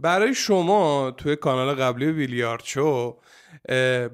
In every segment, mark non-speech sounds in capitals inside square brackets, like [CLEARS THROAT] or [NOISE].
برای شما توی کانال قبلی ویلیارچو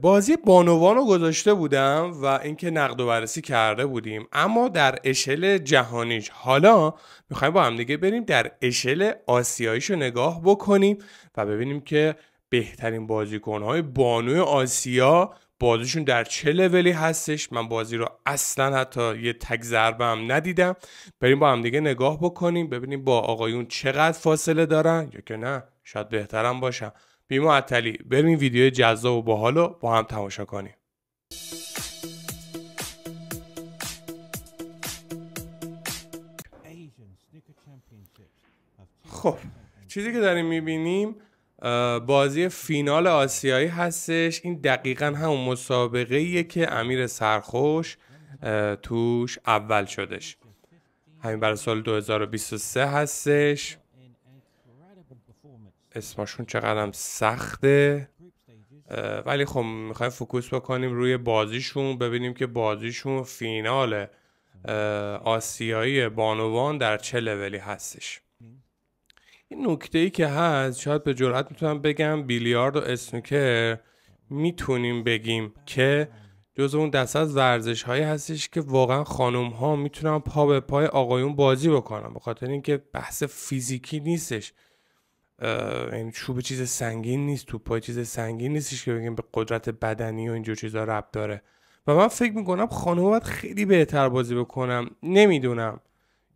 بازی بانوان رو گذاشته بودم و اینکه نقد و بررسی کرده بودیم اما در اشل جهانیش حالا میخوایم با هم دیگه بریم در اشل آسیاییش رو نگاه بکنیم و ببینیم که بهترین بازیکنهای بانوی آسیا بازیشون در چه لولی هستش من بازی رو اصلا حتی یه تک ضربه هم ندیدم بریم با هم دیگه نگاه بکنیم ببینیم با آقایون چقدر فاصله دارن یا که نه شاید بهترم باشم بیمو عطلی بریم این ویدیو جذاب و باحال رو با هم تماشا کنیم خب چیزی که داریم میبینیم بازی فینال آسیایی هستش این دقیقا همون مسابقه که امیر سرخوش توش اول شدش همین برای سال 2023 هستش اسمشون چقدر هم سخته ولی خب میخوایم فوکوس بکنیم روی بازیشون ببینیم که بازیشون فینال آسیایی بانوان در چه لولی هستش این نکته ای که هست شاید به جرات میتونم بگم بیلیارد و اسنوکر میتونیم بگیم که جز اون دست از ورزش هایی هستش که واقعا خانم ها میتونن پا به پای آقایون بازی بکنن به خاطر اینکه بحث فیزیکی نیستش این یعنی چوب چیز سنگین نیست تو پای چیز سنگین نیستش که بگیم به قدرت بدنی و اینجور چیزا رب داره و من فکر میکنم خانواد باید خیلی بهتر بازی بکنم نمیدونم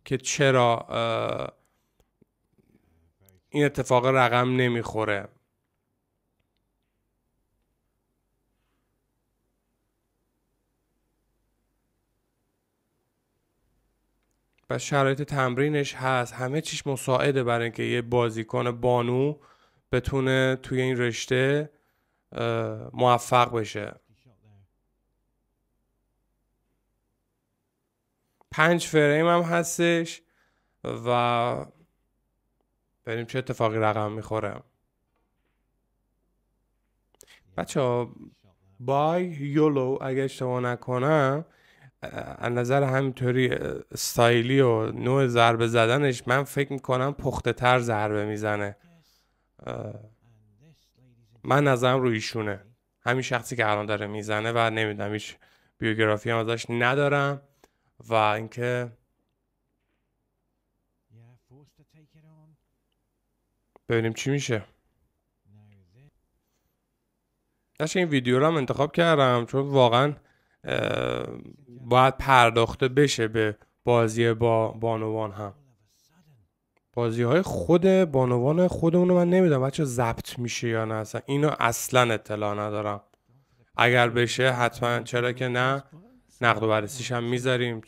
که چرا این اتفاق رقم نمیخوره و شرایط تمرینش هست همه چیش مساعده برای اینکه یه بازیکن بانو بتونه توی این رشته موفق بشه پنج فریم هم هستش و بریم چه اتفاقی رقم میخوره بچه ها بای یولو اگه اشتباه نکنم از نظر همینطوری استایلی و نوع ضربه زدنش من فکر میکنم پخته تر ضربه میزنه من نظرم رو ایشونه همین شخصی که الان داره میزنه و نمیدونم هیچ بیوگرافی هم ازش ندارم و اینکه ببینیم چی میشه داشت این ویدیو رو هم انتخاب کردم چون واقعا باید پرداخته بشه به بازی با بانوان هم بازی های خود بانوان خودمون من نمیدونم بچه ضبط میشه یا نه اصلا اینو اصلا اطلاع ندارم اگر بشه حتما چرا که نه نقد و برسیش هم میذاریم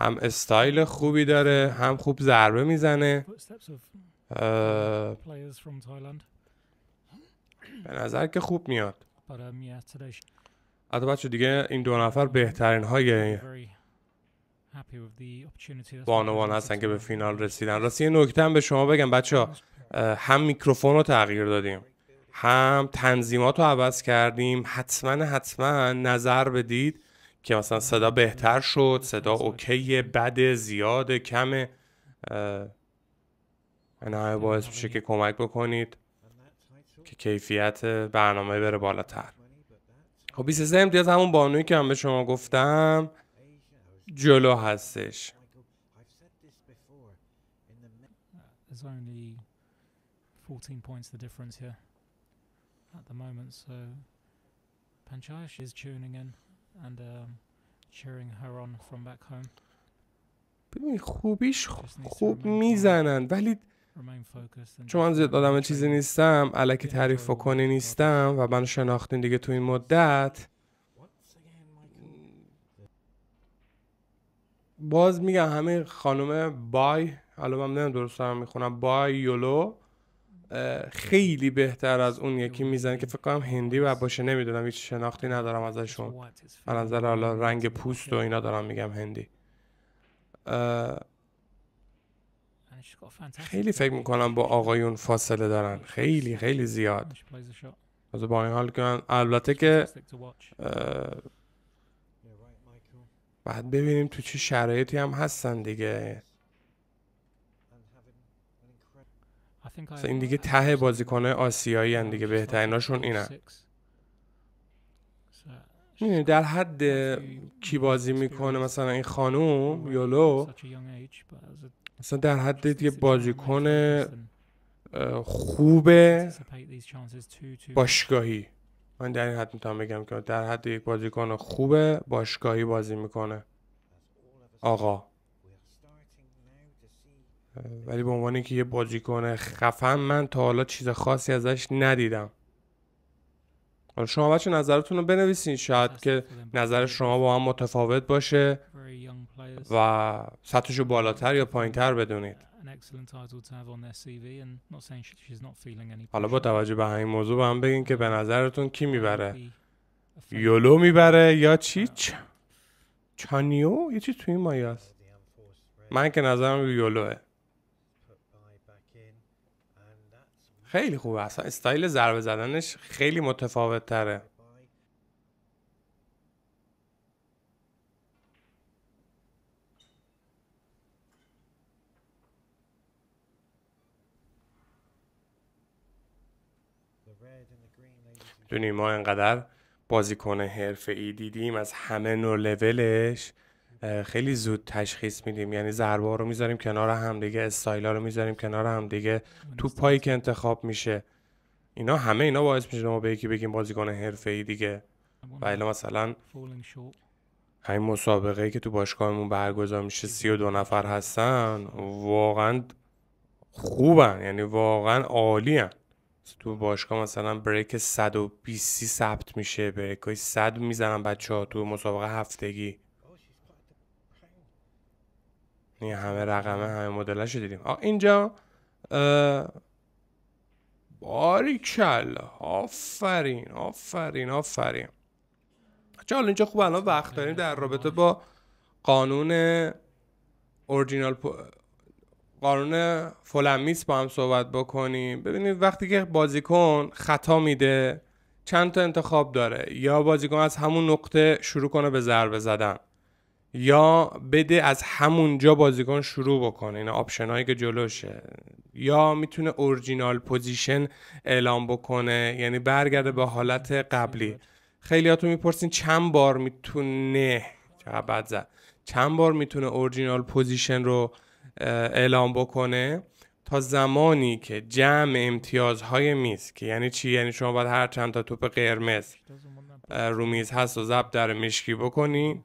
هم استایل خوبی داره هم خوب ضربه میزنه به نظر که خوب میاد حتی um, بچه دیگه این دو نفر بهترین های بانوان هستن که به فینال رسیدن راستی یه نکته هم به شما بگم بچه هم میکروفون رو تغییر دادیم هم تنظیمات رو عوض کردیم حتما حتما نظر بدید که مثلا صدا بهتر شد صدا اوکی بده زیاد کمه نه باعث میشه که کمک بکنید که کیفیت برنامه بره بالاتر خب 23 امتیاز همون بانویی که هم به شما گفتم جلو هستش 14 at the moment, so is tuning in and um, cheering her on from back home. ببین خوبیش خوب میزنن ولی چون من زیاد آدم چیزی نیستم علکی تعریف و کنی نیستم و من شناختین دیگه تو این مدت باز میگم همه خانم بای حالا من درست دارم میخونم بای یولو خیلی بهتر از اون یکی میزنه که فکر کنم هندی و باشه نمیدونم هیچ شناختی ندارم ازشون از نظر حالا رنگ پوست و اینا دارم میگم هندی خیلی فکر میکنم با آقایون فاصله دارن خیلی خیلی زیاد از با این حال که البته که بعد ببینیم تو چه شرایطی هم هستن دیگه این دیگه ته بازیکنهای آسیایی هم دیگه بهتریناشون اینن میدونی در حد کی بازی میکنه مثلا این خانوم یولو مثلا در حد دیگه بازیکن خوب باشگاهی من در این حد میتونم بگم که در حد یک بازیکن خوب باشگاهی بازی میکنه آقا ولی به عنوان اینکه یه بازیکن خفن من تا حالا چیز خاصی ازش ندیدم حالا شما بچه نظرتون رو بنویسین شاید که نظر شما با هم متفاوت باشه و سطحش بالاتر یا پایین تر بدونید حالا با توجه به همین موضوع با هم بگین که به نظرتون کی میبره یولو میبره یا چیچ چانیو یه چی توی این مایه است من که نظرم یولوه خیلی خوبه اصلا استایل ضربه زدنش خیلی متفاوت تره دونی ما انقدر بازیکن حرفه ای دیدیم از همه نوع لولش خیلی زود تشخیص میدیم یعنی ضربه رو میذاریم کنار هم دیگه استایلا رو میذاریم کنار هم دیگه تو پایی که انتخاب میشه اینا همه اینا باعث میشه ما به یکی بگیم بازیکن حرفه ای دیگه و بله، مثلا همین مسابقه ای که تو باشگاهمون برگزار میشه سی و دو نفر هستن واقعا خوبن یعنی واقعا عالی هن. تو باشگاه مثلا بریک 120 ثبت میشه بریک های 100 میزنن بچه ها تو مسابقه هفتگی این همه رقمه همه مدلش رو دیدیم اینجا باریکل آفرین آفرین آفرین چه اینجا خوب الان وقت داریم در رابطه با قانون اورجینال قانون فلمیس با هم صحبت بکنیم ببینید وقتی که بازیکن خطا میده چند تا انتخاب داره یا بازیکن از همون نقطه شروع کنه به ضربه زدن یا بده از همونجا بازیکن شروع بکنه این آپشن هایی که جلوشه یا میتونه اورجینال پوزیشن اعلام بکنه یعنی برگرده به حالت قبلی خیلیاتون میپرسین چند بار میتونه چقدر زد چند بار میتونه اورجینال پوزیشن رو اعلام بکنه تا زمانی که جمع امتیازهای میز که یعنی چی یعنی شما باید هر چند تا توپ قرمز رو میز هست و ضبط در مشکی بکنی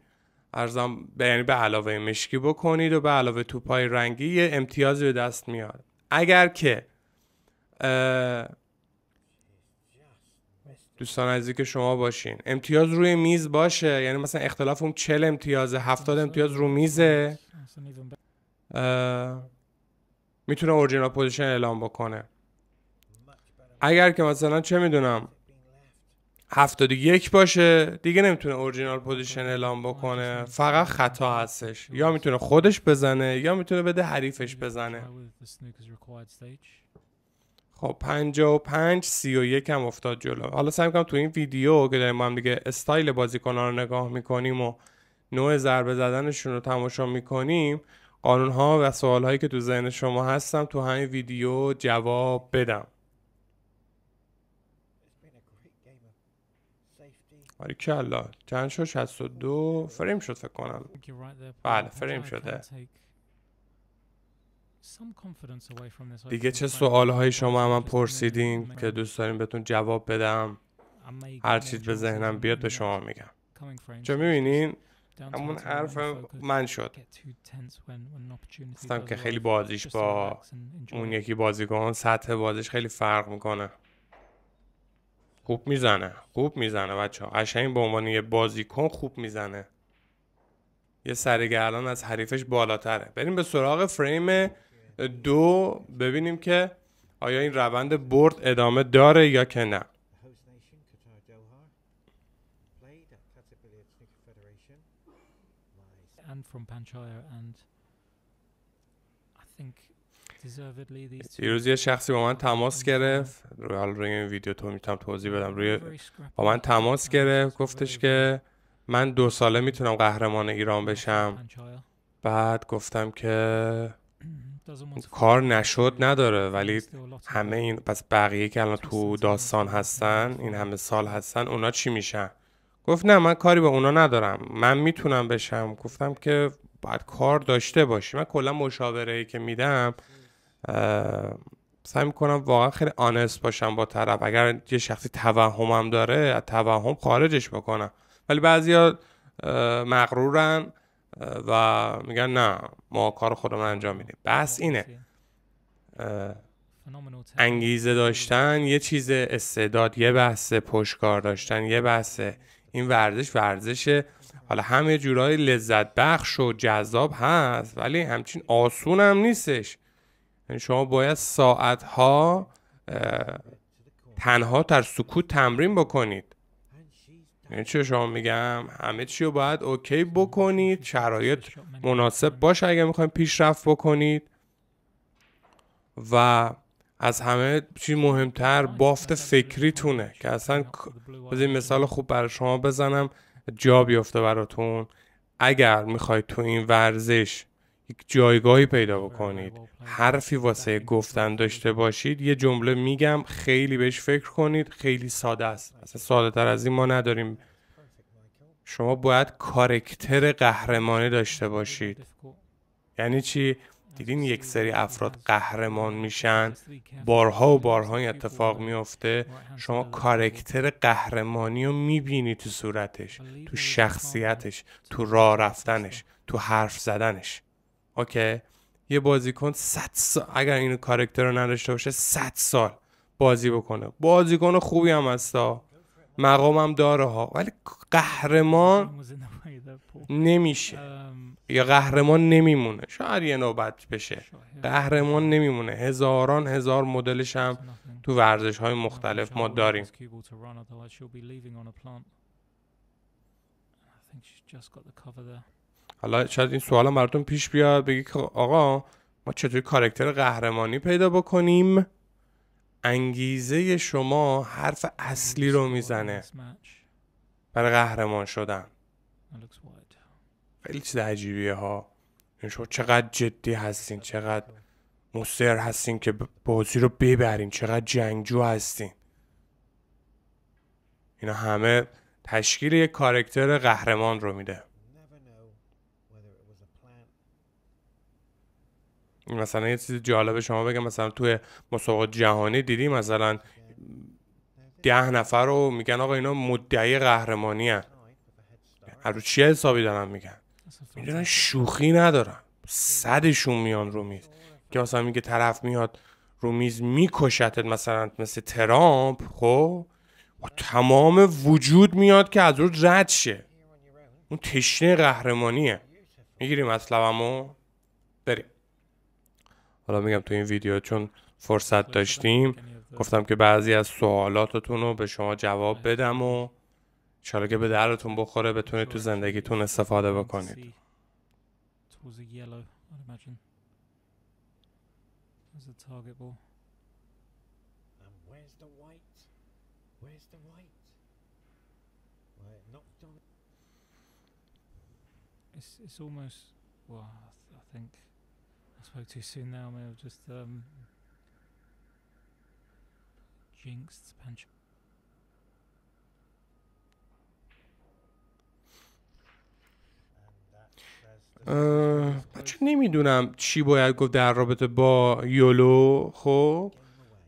ارزم به یعنی به علاوه مشکی بکنید و به علاوه توپای رنگی یه امتیازی به دست میاد اگر که دوستان عزیزی که شما باشین امتیاز روی میز باشه یعنی مثلا اختلاف اون چل امتیازه هفتاد امتیاز رو میزه میتونه اورجینال پوزیشن اعلام بکنه اگر که مثلا چه میدونم 71 باشه دیگه نمیتونه اورجینال پوزیشن اعلام بکنه فقط خطا هستش یا میتونه خودش بزنه یا میتونه بده حریفش بزنه خب 55 31 هم افتاد جلو حالا سعی میکنم تو این ویدیو که داریم با هم دیگه استایل بازیکنان رو نگاه میکنیم و نوع ضربه زدنشون رو تماشا میکنیم قانون ها و سوال هایی که تو ذهن شما هستم تو همین ویدیو جواب بدم باری کلا چند شد 62 فریم شد فکر کنم بله فریم شده دیگه چه سوال های شما من پرسیدین که دوست داریم بهتون جواب بدم هر چیز به ذهنم بیاد به شما میگم چون میبینین همون حرف من شد گفتم که خیلی بازیش با اون یکی بازیکن سطح بازیش خیلی فرق میکنه خوب میزنه خوب میزنه بچه ها به عنوان یه بازیکن خوب میزنه یه الان از حریفش بالاتره بریم به سراغ فریم دو ببینیم که آیا این روند برد ادامه داره یا که نه دیروز یه شخصی با من تماس گرفت حال روی این ویدیو تو میتونم توضیح بدم روی با من تماس گرفت گفتش که من دو ساله میتونم قهرمان ایران بشم بعد گفتم که [CLEARS THROAT] کار نشد نداره ولی همه این پس بقیه که الان تو داستان هستن این همه سال هستن اونا چی میشن گفت نه من کاری به اونا ندارم من میتونم بشم گفتم که باید کار داشته باشی من کلا مشاوره که میدم سعی میکنم واقعا خیلی آنست باشم با طرف اگر یه شخصی توهمم داره از توهم خارجش بکنم ولی بعضیا مغرورن و میگن نه ما کار خودم انجام میدیم بس اینه خب، انگیزه داشتن یه چیز استعداد یه بحث پشکار داشتن یه بحث این ورزش ورزش حالا همه جورایی لذت بخش و جذاب هست ولی همچین آسون هم نیستش یعنی شما باید ساعتها تنها در سکوت تمرین بکنید یعنی چه شما میگم همه چی رو باید اوکی بکنید شرایط مناسب باشه اگر میخوایم پیشرفت بکنید و از همه چی مهمتر بافت فکریتونه که اصلا این مثال خوب برای شما بزنم جا بیفته براتون اگر میخواید تو این ورزش یک جایگاهی پیدا بکنید حرفی واسه گفتن داشته باشید یه جمله میگم خیلی بهش فکر کنید خیلی ساده است اصلا ساده تر از این ما نداریم شما باید کارکتر قهرمانی داشته باشید یعنی چی دیدین یک سری افراد قهرمان میشن بارها و بارها این اتفاق میفته شما کارکتر قهرمانی رو میبینی تو صورتش تو شخصیتش تو راه رفتنش تو حرف زدنش اوکی یه بازیکن 100 سال اگر این کارکتر رو نداشته باشه 100 سال بازی بکنه بازیکن خوبی هم هستا مقامم داره ها ولی قهرمان نمیشه یا قهرمان نمیمونه شاید یه نوبت بشه قهرمان نمیمونه هزاران هزار مدلش هم تو ورزش های مختلف ما داریم حالا شاید این سوال براتون پیش بیاد بگی که آقا ما چطوری کارکتر قهرمانی پیدا بکنیم انگیزه شما حرف اصلی رو میزنه برای قهرمان شدن خیلی چیز عجیبیه ها شما چقدر جدی هستین چقدر مصر هستین که بازی رو ببرین چقدر جنگجو هستین اینا همه تشکیل یک کارکتر قهرمان رو میده مثلا یه چیز جالب شما بگم مثلا توی مسابقات جهانی دیدی مثلا ده نفر رو میگن آقا اینا مدعی قهرمانی هن رو چیه حسابی دارن میگن میدونن شوخی ندارن صدشون میان رو میز که مثلا میگه طرف میاد رو میز مثلا مثل ترامپ خب و تمام وجود میاد که از رو رد شه اون تشنه قهرمانیه میگیریم اصلا بریم حالا میگم تو این ویدیو چون فرصت داشتیم یعنی گفتم که بعضی از سوالاتتون رو به شما جواب آره. بدم و چرا که به درتون بخوره بتونید تو زندگیتون استفاده بکنید I spoke too soon now, I may have just um, jinxed Pancho. Uh, بچه نمیدونم چی باید گفت در رابطه با یولو خب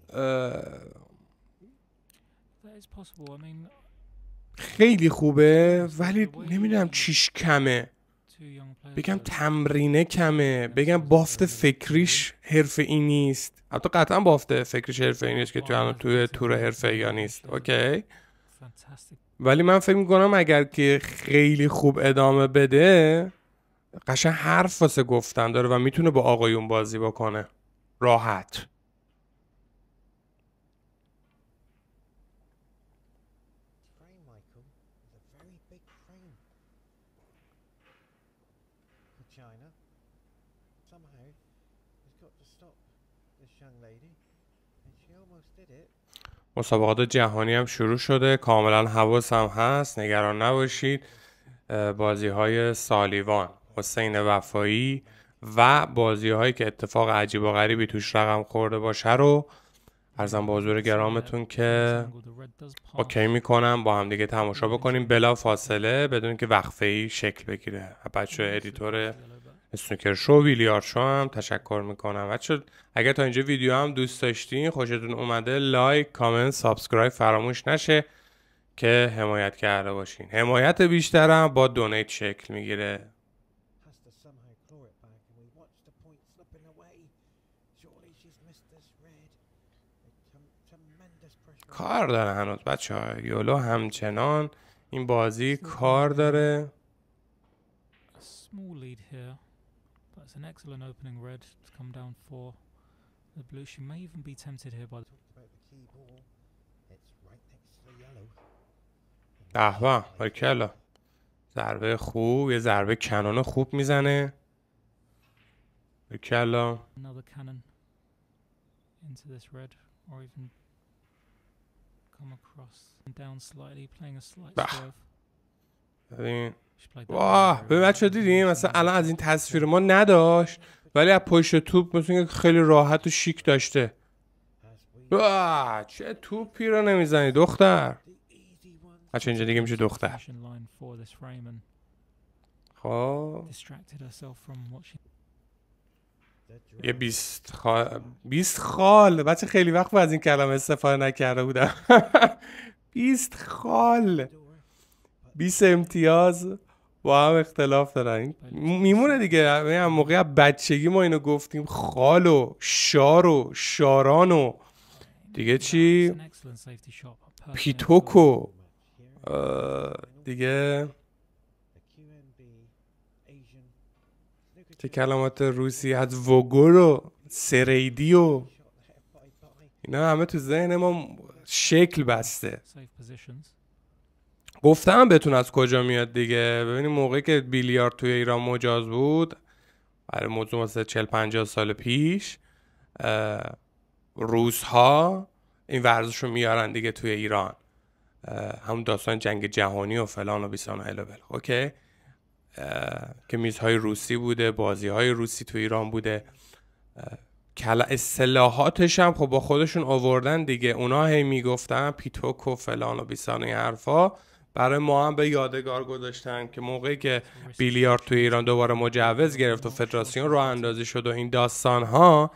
uh, خیلی خوبه ولی نمیدونم چیش کمه بگم تمرینه کمه بگم بافت فکریش حرف ای نیست حتی قطعا بافت فکریش حرف ای نیست که تو توی تور حرفه یا نیست اوکی ولی من فکر میکنم اگر که خیلی خوب ادامه بده قشن حرف واسه گفتن داره و میتونه با آقایون بازی بکنه راحت مسابقات جهانی هم شروع شده کاملا هم هست نگران نباشید بازی های سالیوان حسین وفایی و بازی هایی که اتفاق عجیب و غریبی توش رقم خورده باشه رو ارزم به حضور گرامتون که اوکی میکنم با هم دیگه تماشا بکنیم بلا فاصله بدون که وقفه ای شکل بگیره بچه بله. ادیتور سنوکر شو بیلیارد شو هم تشکر میکنم بچه اگر تا اینجا ویدیو هم دوست داشتین خوشتون اومده لایک کامنت سابسکرایب فراموش نشه که حمایت کرده باشین حمایت بیشترم با دونیت شکل میگیره کار داره هنوز بچه ها یولو همچنان این بازی کار داره an excellent opening red to come down for the blue. She may even be tempted here by the... احوه باریکلا ضربه خوب یه ضربه کنان خوب میزنه باریکلا another cannon into this red or even come across and down slightly playing a slight واه به بچه دیدیم مثلا الان از این تصویر ما نداشت ولی از پشت توپ مثل خیلی راحت و شیک داشته واه چه توپی رو نمیزنی دختر بچه اینجا دیگه میشه دختر خب یه بیست خال بیست خال بچه خیلی وقت از این کلمه استفاده نکرده بودم [LAUGHS] بیست خال بیست امتیاز با هم اختلاف دارن بله. میمونه دیگه هم یعنی موقع بچگی ما اینو گفتیم خال و شار و شاران و دیگه چی پیتوک دیگه چه کلمات روسی از وگور و سریدی و اینا همه تو ذهن ما شکل بسته گفتم بهتون از کجا میاد دیگه ببینید موقعی که بیلیارد توی ایران مجاز بود برای موضوع مثل 40 50 سال پیش روس ها این ورزش رو میارن دیگه توی ایران همون داستان جنگ جهانی و فلان و بیسان و بل اوکی که میزهای روسی بوده بازی های روسی توی ایران بوده کلا اصطلاحاتش هم خب با خودشون آوردن دیگه اونا هی میگفتن پیتوک و فلان و بیسان و حرفا برای ما هم به یادگار گذاشتن که موقعی که بیلیارد توی ایران دوباره مجوز گرفت و فدراسیون رو اندازی شد و این داستان ها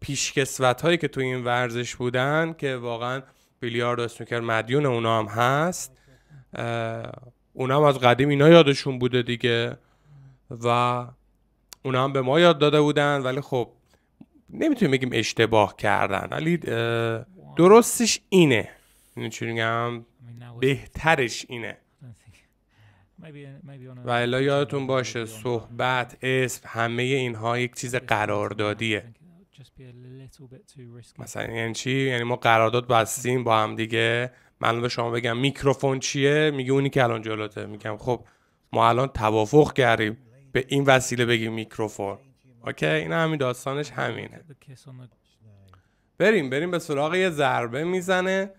پیشکسوت هایی که تو این ورزش بودن که واقعا بیلیارد و اسنوکر مدیون اونا هم هست اونا هم از قدیم اینا یادشون بوده دیگه و اونا هم به ما یاد داده بودن ولی خب نمیتونیم بگیم اشتباه کردن ولی درستش اینه اینو یعنی چی بهترش اینه و الا یادتون باشه صحبت اسم همه اینها یک چیز قراردادیه مثلا یعنی چی یعنی ما قرارداد بستیم با هم دیگه من به شما بگم میکروفون چیه میگه اونی که الان جلوته میگم خب ما الان توافق کردیم به این وسیله بگیم میکروفون اوکی این همین داستانش همینه بریم بریم به سراغ یه ضربه میزنه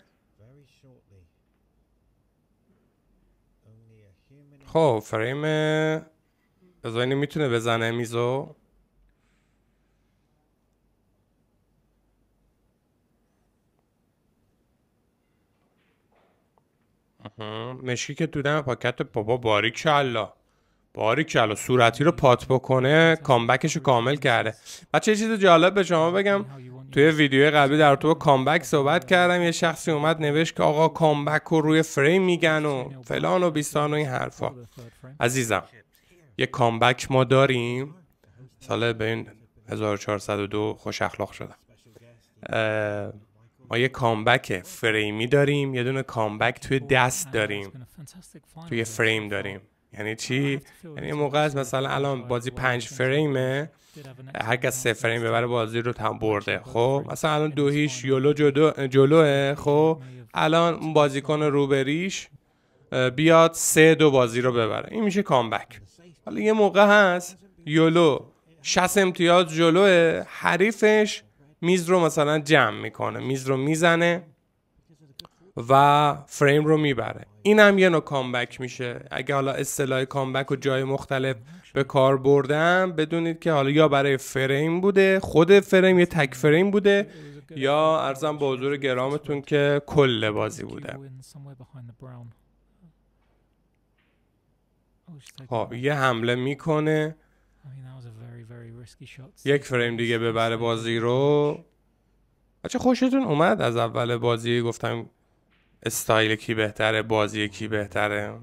خب فریم بزاینی میتونه بزنه میزو مشکی که تو پاکت بابا باریک الله باریک الله صورتی رو پات بکنه کامبکش رو کامل کرده بچه یه چیز جالب به شما بگم توی ویدیو قبلی در تو کامبک صحبت کردم یه شخصی اومد نوشت که آقا کامبک رو روی فریم میگن و فلان و بیستان و این حرفا عزیزم یه کامبک ما داریم سال به این 1402 خوش اخلاق شدم ما یه کامبک فریمی داریم یه دونه کامبک توی دست داریم توی فریم داریم یعنی چی یعنی موقع از مثلا الان آره، بازی پنج فریمه هر کس سه فریم ببره بازی رو تم برده خب مثلا الان دو یولو جلو جلوه خب الان اون بازیکن روبریش بیاد سه دو بازی رو ببره این میشه کامبک حالا یه موقع هست یولو 60 امتیاز جلوه حریفش میز رو مثلا جمع میکنه میز رو میزنه و فریم رو میبره این هم یه نوع کامبک میشه اگه حالا اصطلاح کامبک و جای مختلف به کار بردم بدونید که حالا یا برای فریم بوده خود فریم یه تک فریم بوده یا ارزم به حضور گرامتون که کل بازی بوده خب یه حمله میکنه یک فریم دیگه ببره بازی رو بچه خوشتون اومد از اول بازی گفتم استایل کی بهتره بازی کی بهتره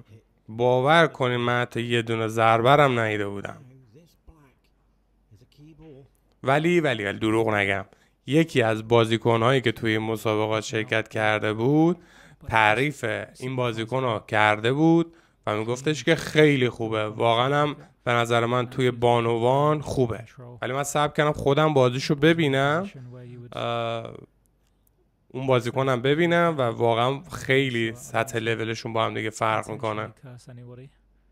باور کنین من حتی یه دونه زربرم ندیده بودم ولی ولی ولی دروغ نگم یکی از بازیکنهایی که توی مسابقات شرکت کرده بود تعریف این بازیکن رو کرده بود و میگفتش که خیلی خوبه واقعا هم به نظر من توی بانوان خوبه ولی من صبر کردم خودم بازیشو ببینم اون بازیکنم ببینم و واقعا خیلی سطح لولشون با هم دیگه فرق میکنن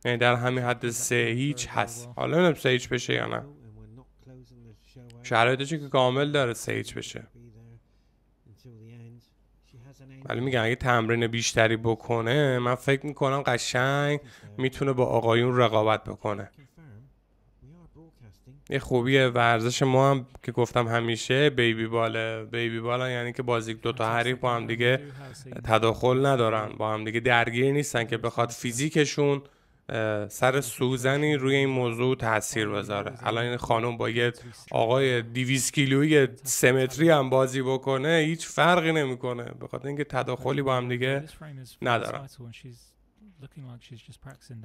یعنی در همین حد سه هیچ هست حالا نمیدونم سه هیچ بشه یا نه شرایطش که کامل داره سه هیچ بشه ولی میگن اگه تمرین بیشتری بکنه من فکر میکنم قشنگ میتونه با آقایون رقابت بکنه یه خوبیه ورزش ما هم که گفتم همیشه بیبی باله بیبی بالا یعنی که بازی دو تا حریف با هم دیگه تداخل ندارن با هم دیگه درگیر نیستن که بخواد فیزیکشون سر سوزنی روی این موضوع تاثیر بذاره الان این خانم با یه آقای 200 کیلویی سمتری هم بازی بکنه هیچ فرقی نمیکنه بخاطر اینکه تداخلی با هم دیگه ندارن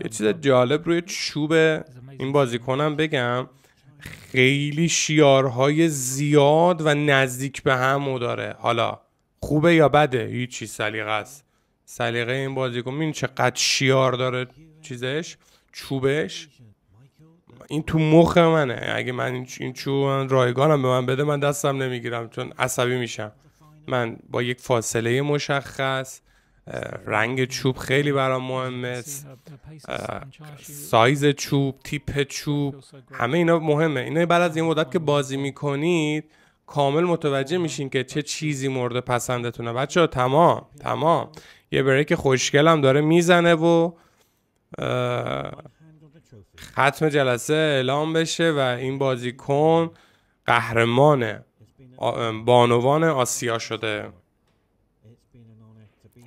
یه چیز جالب روی چوب این بازیکنم بگم خیلی شیارهای زیاد و نزدیک به و داره حالا خوبه یا بده هیچی سلیقه است سلیقه این بازیکن این چقدر شیار داره چیزش چوبش این تو مخ منه اگه من این چوب رایگانم به من بده من دستم نمیگیرم چون عصبی میشم من با یک فاصله مشخص رنگ چوب خیلی برام مهمه سایز چوب تیپ چوب همه اینا مهمه اینا بعد از این مدت که بازی میکنید کامل متوجه میشین که چه چیزی مورد پسندتونه بچه تمام تمام یه بریک خوشگل هم داره میزنه و ختم جلسه اعلام بشه و این بازیکن قهرمان بانوان آسیا شده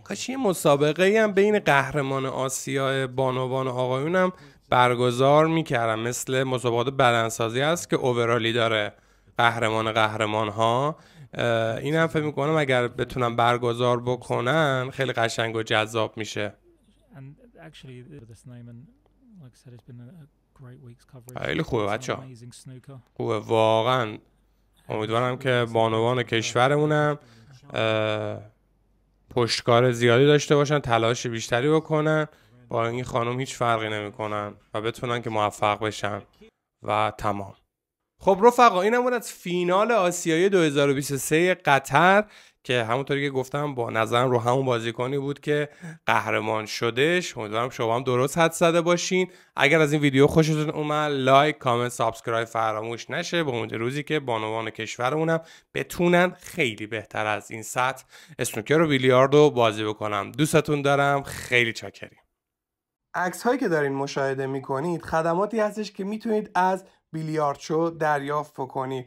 کاش یه مسابقه هم بین قهرمان آسیا بانوان و هم برگزار میکردم مثل مسابقات بدنسازی هست که اوورالی داره قهرمان قهرمان ها این هم فکر میکنم اگر بتونم برگزار بکنن خیلی قشنگ و جذاب میشه خیلی خوبه بچه خوبه واقعا امیدوارم که بانوان کشورمونم پشتکار زیادی داشته باشن تلاش بیشتری بکنن با این خانم هیچ فرقی نمیکنن و بتونن که موفق بشن و تمام خب رفقا اینم از فینال آسیایی 2023 قطر که همونطوری که گفتم با نظرم رو همون بازیکنی بود که قهرمان شدش امیدوارم شما هم درست حد زده باشین اگر از این ویدیو خوشتون اومد لایک کامنت سابسکرایب فراموش نشه به امید روزی که بانوان کشورمونم بتونن خیلی بهتر از این سطح اسنوکر و بیلیارد رو بازی بکنم دوستتون دارم خیلی چاکریم عکس هایی که دارین مشاهده میکنید خدماتی هستش که میتونید از بیلیارد شو دریافت بکنید